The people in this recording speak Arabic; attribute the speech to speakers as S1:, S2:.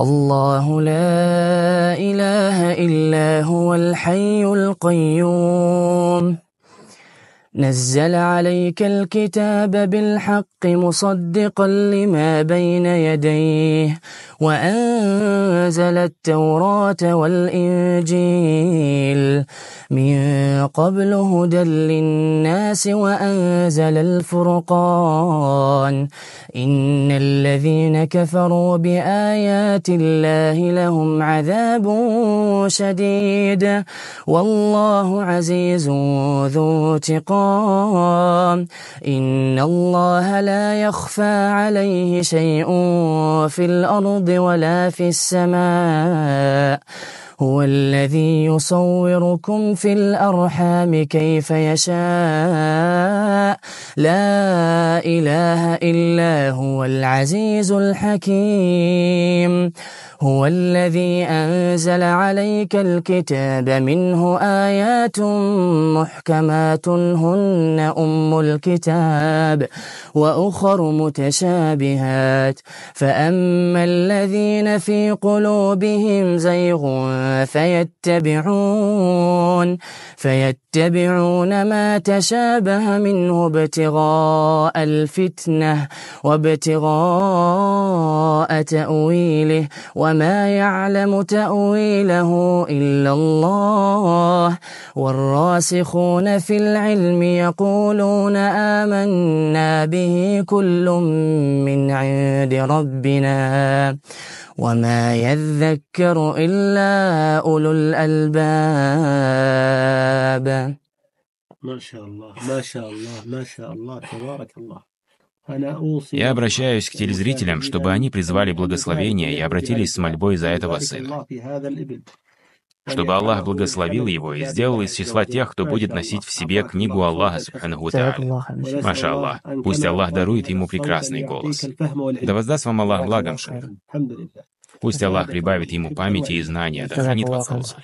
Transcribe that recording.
S1: الله لا إله إلا هو الحي القيوم نزل عليك الكتاب بالحق مصدقا لما بين يديه وأنزل التوراة والإنجيل من قبل هدى للناس وأنزل الفرقان إن الذين كفروا بآيات الله لهم عذاب شديد والله عزيز ذو انتقام إن الله لا يخفى عليه شيء في الأرض ولا في السماء هو الذي يصوركم في الأرحام كيف يشاء لا إله إلا هو العزيز الحكيم هو الذي أنزل عليك الكتاب منه آيات محكمات هن أم الكتاب وأخر متشابهات فأما الذين في قلوبهم زيغ فيتبعون فيتبعون يتبعون ما تشابه منه ابتغاء الفتنة وابتغاء تأويله وما يعلم تأويله إلا الله والراسخون في العلم يقولون آمنا به كل من عند ربنا وما يذكر إلا أولو الألباب Я обращаюсь к телезрителям, чтобы они призвали благословения и обратились с мольбой за этого сына. Чтобы Аллах благословил его и сделал из числа тех, кто будет носить в себе книгу Аллаха Субханаху Маша Аллах, пусть Аллах дарует ему прекрасный голос. Да воздаст вам Аллах благом, шейх. Пусть Аллах прибавит ему памяти и знания, да хранит вас Аллах.